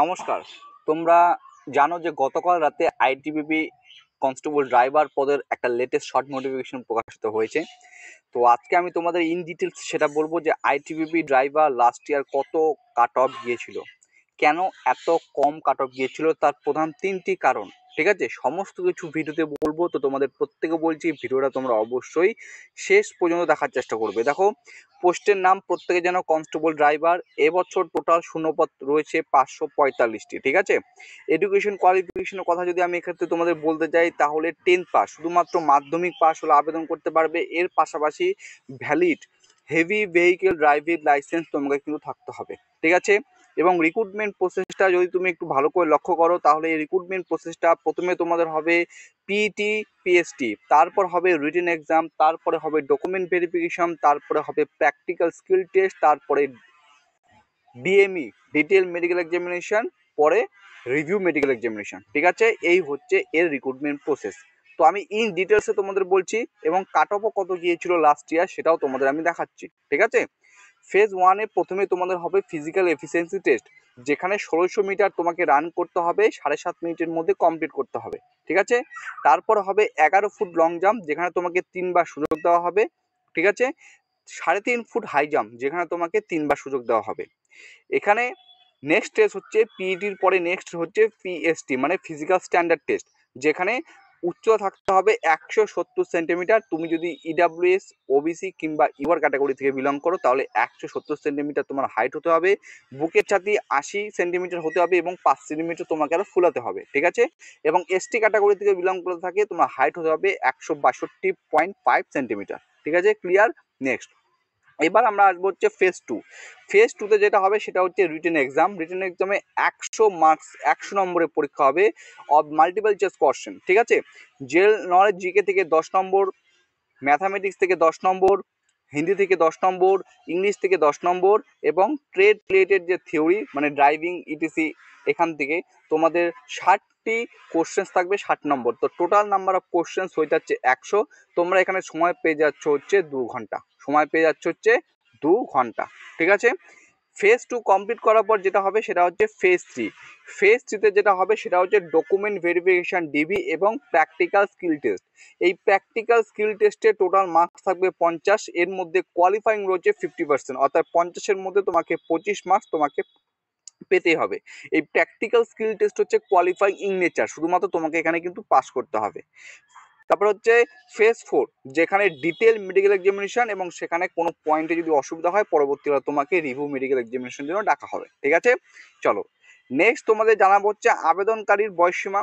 নমস্কার তোমরা জানো যে গতকাল রাতে আইটিবিপি কনস্টেবল ড্রাইভার পদের একটা লেটেস্ট শর্ট নোটিফিকেশন প্রকাশিত হয়েছে তো আজকে আমি তোমাদের ইন ডিটেলস সেটা বলবো যে আইটিবিপি ড্রাইভার লাস্ট ইয়ার কত কাট অফ গিয়েছিল কেন এত কম কাট অফ গিয়েছিল তার প্রধান তিনটি কারণ ঠিক আছে সমস্ত কিছু ভিডিওতে বলবো তো তোমাদের প্রত্যেকে বলছি ভিডিওটা তোমরা অবশ্যই শেষ পর্যন্ত দেখার চেষ্টা করবে দেখো পোস্টের নাম প্রত্যেকে যেন কনস্টেবল ড্রাইভার এবছর টোটাল শূন্যপথ রয়েছে পাঁচশো পঁয়তাল্লিশটি ঠিক আছে এডুকেশন কোয়ালিফিকেশনের কথা যদি আমি এক্ষেত্রে তোমাদের বলতে চাই তাহলে টেন্থ পাস শুধুমাত্র মাধ্যমিক পাস হলে আবেদন করতে পারবে এর পাশাপাশি valid heavy vehicle driving licence তোমাকে কিন্তু থাকতে হবে ঠিক আছে এবং রিক্রুটমেন্ট প্রসেসটা যদি তুমি একটু ভালো করে লক্ষ্য করো তাহলে এই রিক্রুটমেন্ট প্রসেসটা প্রথমে তোমাদের হবে পিটি পিএসটি e তারপর হবে রিটেন এক্সাম তারপরে হবে ডকুমেন্ট ভেরিফিকেশন তারপরে হবে প্র্যাকটিক্যাল স্কিল টেস্ট তারপরে ডিএমই ডিটেল মেডিকেল এক্সামিনেশন পরে রিভিউ মেডিকেল এক্সামিনেশন ঠিক আছে এই হচ্ছে এর রিক্রুটমেন্ট প্রসেস তো আমি ইন ডিটেলসে তোমাদের বলছি এবং কাট অফও কত গিয়েছিল লাস্ট ইয়ার সেটাও তোমাদের আমি দেখাচ্ছি ঠিক আছে ফেজ ওয়ানে প্রথমে তোমাদের হবে ফিজিক্যাল এফিসিয়েন্সি টেস্ট যেখানে ষোলোশো মিটার তোমাকে রান করতে হবে সাড়ে সাত মিনিটের মধ্যে কমপ্লিট করতে হবে ঠিক আছে তারপর হবে এগারো ফুট লং জাম্প যেখানে তোমাকে তিনবার সুযোগ দেওয়া হবে ঠিক আছে সাড়ে তিন ফুট হাই জাম্প যেখানে তোমাকে তিনবার সুযোগ দেওয়া হবে এখানে নেক্সট টেস্ট হচ্ছে পিইটির e পরে নেক্সট হচ্ছে পিএসটি মানে ফিজিক্যাল স্ট্যান্ডার্ড টেস্ট যেখানে উচ্চ থাকতে হবে একশো সত্তর সেন্টিমিটার তুমি যদি ইডাব্লিউএস e ওবিসি কিংবা ইউআর e ক্যাটাগরি থেকে বিলং করো তাহলে একশো সত্তর সেন্টিমিটার তোমার হাইট হতে হবে বুকের ছাতি আশি সেন্টিমিটার হতে হবে এবং পাঁচ সেন্টিমিটার তোমাকে আরও ফুলাতে হবে ঠিক আছে এবং এসটি ক্যাটাগরি থেকে বিলং করে থাকে তোমার হাইট হতে হবে একশো বাষট্টি পয়েন্ট ফাইভ সেন্টিমিটার ঠিক আছে ক্লিয়ার নেক্সট এবার আমরা আসবো হচ্ছে ফেজ টু ফেজ টুতে যেটা হবে সেটা হচ্ছে রিটেন এক্সাম রিটেন এক্সামে একশো মার্কস একশো নম্বরের পরীক্ষা হবে অব মাল্টিপল চয়েস কোশ্চেন ঠিক আছে জেল নলেজ জিকে থেকে দশ নম্বর ম্যাথামেটিক্স থেকে দশ নম্বর হিন্দি থেকে দশ নম্বর ইংলিশ থেকে দশ নম্বর এবং ট্রেড রিলেটেড যে থিওরি মানে ড্রাইভিং ইটিসি এখান থেকে তোমাদের ষাটটি কোশ্চেন্স থাকবে ষাট নম্বর তো টোটাল নাম্বার অফ কোশ্চেন্স হয়ে যাচ্ছে একশো তোমরা এখানে সময় পেয়ে যাচ্ছ হচ্ছে দু ঘন্টা সময় পেয়ে যাচ্ছে হচ্ছে দু ঘন্টা ঠিক আছে ফেজ টু কমপ্লিট করার পর যেটা হবে সেটা হচ্ছে ফেজ থ্রি ফেজ থ্রিতে যেটা হবে সেটা হচ্ছে ডকুমেন্ট ভেরিফিকেশান ডিবি এবং প্র্যাকটিক্যাল স্কিল টেস্ট এই প্র্যাকটিক্যাল স্কিল টেস্টে টোটাল মার্কস থাকবে পঞ্চাশ এর মধ্যে কোয়ালিফাইং রয়েছে ফিফটি পার্সেন্ট অর্থাৎ পঞ্চাশের মধ্যে তোমাকে পঁচিশ মার্কস তোমাকে পেতে হবে এই প্র্যাকটিক্যাল স্কিল টেস্ট হচ্ছে কোয়ালিফাইং ইন নেচার শুধুমাত্র তোমাকে এখানে কিন্তু পাস করতে হবে তারপর হচ্ছে ফেজ ফোর যেখানে ডিটেল মেডিকেল এক্সামিনেশন এবং সেখানে কোনো পয়েন্টে যদি অসুবিধা হয় পরবর্তীকালে তোমাকে রিভিউ মেডিকেল এক্সামিনেশন জন্য ডাকা হবে ঠিক আছে চলো নেক্সট তোমাদের জানাবো হচ্ছে আবেদনকারীর বয়সসীমা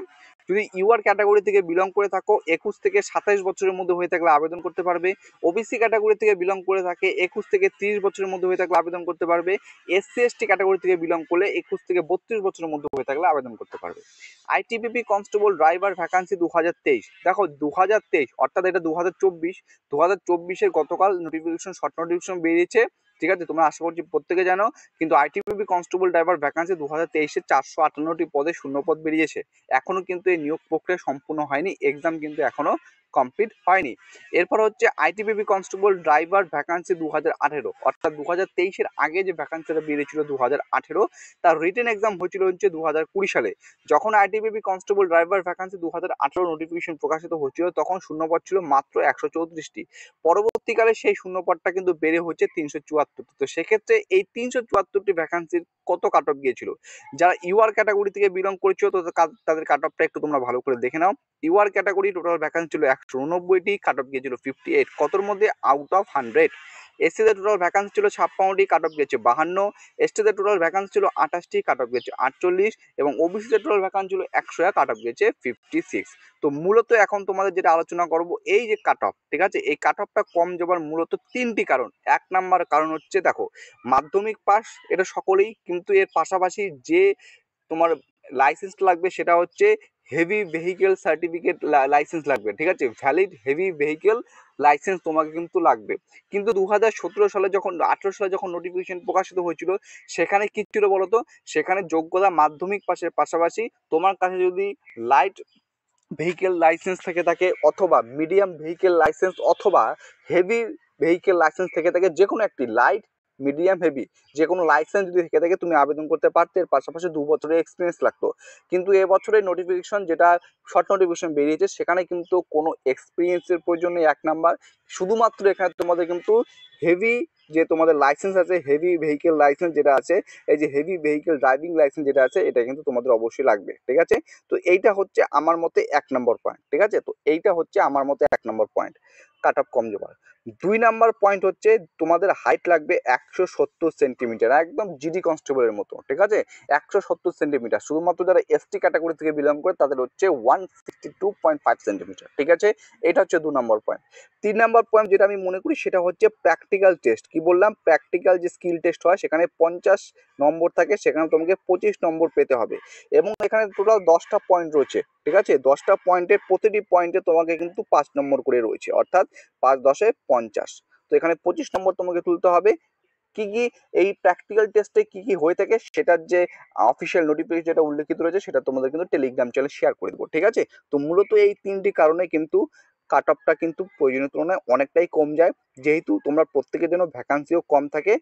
যদি ইউআর ক্যাটাগরি থেকে বিলং করে থাকো একুশ থেকে সাতাইশ বছরের মধ্যে হয়ে থাকলে আবেদন করতে পারবে ওবিসি ক্যাটাগরি থেকে বিলং করে থাকে একুশ থেকে তিরিশ বছরের মধ্যে হয়ে থাকলে আবেদন করতে পারবে এসসি এসটি ক্যাটাগরি থেকে বিলং করলে একুশ থেকে বত্রিশ বছরের মধ্যে হয়ে থাকলে আবেদন করতে পারবে আইটিপিপি কনস্টেবল ড্রাইভার ভ্যাকান্সি দু হাজার তেইশ দেখো দু হাজার তেইশ অর্থাৎ এটা দু হাজার চব্বিশ দু হাজার চব্বিশের গতকাল নোটিফিকেশন শর্ট নোটিফিকেশন বেরিয়েছে ঠিক আছে তোমরা আশা করছি প্রত্যেকে জানো কিন্তু আইটিপিপি কনস্টেবল ড্রাইভার ভ্যাকান্সি দু হাজার তেইশে চারশো আটান্নটি পদে শূন্য পদ বেরিয়েছে এখনো কিন্তু এই নিয়োগ প্রক্রিয়া সম্পূর্ণ হয়নি এক্সাম কিন্তু এখনো কমপ্লিট হয়নি এরপর হচ্ছে আইটিবিপি কনস্টেবল ড্রাইভার ভ্যাকান্সি দু হাজার আঠেরো অর্থাৎ দু হাজার তেইশের আগে যে ভ্যাকান্সিটা বেড়েছিল দু হাজার আঠেরো তার রিটেন এক্সাম হয়েছিল হচ্ছে দু হাজার কুড়ি সালে যখন আইটিবিপি কনস্টেবল ড্রাইভার ভ্যাকান্সি দু হাজার আঠেরো নোটিফিকেশন প্রকাশিত হয়েছিল তখন শূন্যপদ ছিল মাত্র একশো চৌত্রিশটি পরবর্তীকালে সেই শূন্যপদটা কিন্তু বেড়ে হচ্ছে তিনশো চুয়াত্তরটি তো সেক্ষেত্রে এই তিনশো চুয়াত্তরটি ভ্যাকান্সির কত কাট অফ গিয়েছিল যারা ইউআর ক্যাটাগরি থেকে বিলং করেছিল তো তাদের কাট অফটা একটু তোমরা ভালো করে দেখে নাও ইউআর ক্যাটাগরি টোটাল ভ্যাকান্সি ছিল এক একশো উনব্বইটি কাট অফ গিয়েছিল ফিফটি এইট কতর মধ্যে আউট অফ হান্ড্রেড এসসিদের টোটাল ভ্যাকান্সি ছিল ছাপ্পান্নটি কাট অফ গিয়েছে বাহান্ন এসটিদের টোটাল ভ্যাকান্সি ছিল আঠাশটি কাট অফ গিয়েছে আটচল্লিশ এবং ওবিসিদের টোটাল ভ্যাকান্সি ছিল একশো এক কাট অফ গিয়েছে ফিফটি সিক্স তো মূলত এখন তোমাদের যেটা আলোচনা করব এই যে কাট অফ ঠিক আছে এই কাট অফটা কম যাবার মূলত তিনটি কারণ এক নাম্বার কারণ হচ্ছে দেখো মাধ্যমিক পাস এটা সকলেই কিন্তু এর পাশাপাশি যে তোমার লাইসেন্স লাগবে সেটা হচ্ছে হেভি ভেহিকেল সার্টিফিকেট লাইসেন্স লাগবে ঠিক আছে ভ্যালিড হেভি ভেহিকেল লাইসেন্স তোমাকে কিন্তু লাগবে কিন্তু দু সালে যখন আঠেরো সালে যখন নোটিফিকেশন প্রকাশিত হয়েছিল সেখানে কী ছিল বলতো সেখানে যোগ্যতা মাধ্যমিক পাশের পাশাপাশি তোমার কাছে যদি লাইট ভেহিকেল লাইসেন্স থেকে থাকে অথবা মিডিয়াম ভেহিকেল লাইসেন্স অথবা হেভি ভেহিকেল লাইসেন্স থেকে থাকে যে কোনো একটি লাইট মিডিয়াম হেভি যে কোনো লাইসেন্স যদি থেকে থাকে তুমি আবেদন করতে পারতে এর পাশাপাশি দু বছরের এক্সপিরিয়েন্স লাগতো কিন্তু এবছরের নোটিফিকেশন যেটা শর্ট নোটিফিকেশন বেরিয়েছে সেখানে কিন্তু কোনো এক্সপিরিয়েন্সের প্রয়োজন নেই এক নাম্বার শুধুমাত্র এখানে তোমাদের কিন্তু হেভি যে তোমাদের লাইসেন্স আছে হেভি ভেহিকেল লাইসেন্স যেটা আছে এই যে হেভি ভেহিকেল ড্রাইভিং লাইসেন্স যেটা আছে এটা কিন্তু তোমাদের অবশ্যই লাগবে ঠিক আছে তো এইটা হচ্ছে আমার মতে এক নম্বর পয়েন্ট ঠিক আছে তো এইটা হচ্ছে আমার মতে এক নম্বর পয়েন্ট কাট অফ কম জোগাড় দুই নাম্বার পয়েন্ট হচ্ছে তোমাদের হাইট লাগবে একশো সত্তর সেন্টিমিটার একদম জিডি কনস্টেবলের মতো ঠিক আছে একশো সত্তর সেন্টিমিটার শুধুমাত্র যারা এসটি ক্যাটাগরি থেকে বিলং করে তাদের হচ্ছে one sixty two point five centimetre ঠিক আছে এটা হচ্ছে দু নম্বর পয়েন্ট তিন নম্বর পয়েন্ট যেটা আমি মনে করি সেটা হচ্ছে প্র্যাকটিক্যাল টেস্ট কি বললাম প্র্যাকটিক্যাল যে স্কিল টেস্ট হয় সেখানে পঞ্চাশ নম্বর থাকে সেখানে তোমাকে পঁচিশ নম্বর পেতে হবে এবং এখানে টোটাল দশটা পয়েন্ট রয়েছে ঠিক আছে দশটা পয়েন্টের প্রতিটি পয়েন্টে তোমাকে কিন্তু পাঁচ নম্বর করে রয়েছে অর্থাৎ পাঁচ দশে পঞ্চাশ তো এখানে পঁচিশ নম্বর তোমাকে তুলতে হবে কি কি এই প্র্যাকটিক্যাল টেস্টে কি কি হয়ে থাকে সেটার যে অফিসিয়াল নোটিফিকেশন যেটা উল্লেখিত রয়েছে সেটা তোমাদের কিন্তু টেলিগ্রাম চ্যানেল শেয়ার করে দেবো ঠিক আছে তো মূলত এই তিনটি কারণে কিন্তু কাট অফটা কিন্তু প্রয়োজনীয় তুলনায় অনেকটাই কম যায় যেহেতু তোমরা প্রত্যেকের জন্য ভ্যাকান্সিও কম থাকে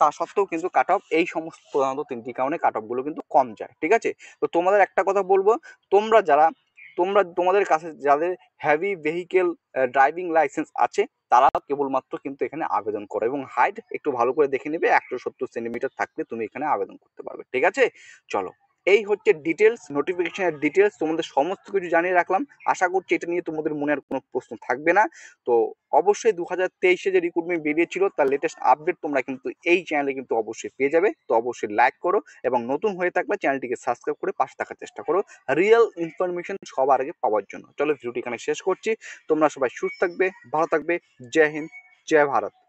তা সত্ত্বেও কিন্তু কাট অফ এই সমস্ত প্রধানত তিনটি কারণে কাট অফগুলো কিন্তু কম যায় ঠিক আছে তো তোমাদের একটা কথা বলবো তোমরা যারা তোমরা তোমাদের কাছে যাদের হ্যাভি ভেহিকেল ড্রাইভিং লাইসেন্স আছে তারা কেবলমাত্র কিন্তু এখানে আবেদন করো এবং হাইট একটু ভালো করে দেখে নেবে একশো সত্তর সেন্টিমিটার থাকলে তুমি এখানে আবেদন করতে পারবে ঠিক আছে চলো এই হচ্ছে ডিটেলস নোটিফিকেশনের ডিটেলস তোমাদের সমস্ত কিছু জানিয়ে রাখলাম আশা করছি এটা নিয়ে তোমাদের মনে আর কোনো প্রশ্ন থাকবে না তো অবশ্যই দু হাজার তেইশে যে রিক্রুটমেন্ট বেরিয়েছিল তার লেটেস্ট আপডেট তোমরা কিন্তু এই চ্যানেলে কিন্তু অবশ্যই পেয়ে যাবে তো অবশ্যই লাইক করো এবং নতুন হয়ে থাকলে চ্যানেলটিকে সাবস্ক্রাইব করে পাশে থাকার চেষ্টা করো রিয়েল ইনফরমেশন সবার আগে পাওয়ার জন্য চলো ভিডিওটি এখানে শেষ করছি তোমরা সবাই সুস্থ থাকবে ভালো থাকবে জয় হিন্দ জয় ভারত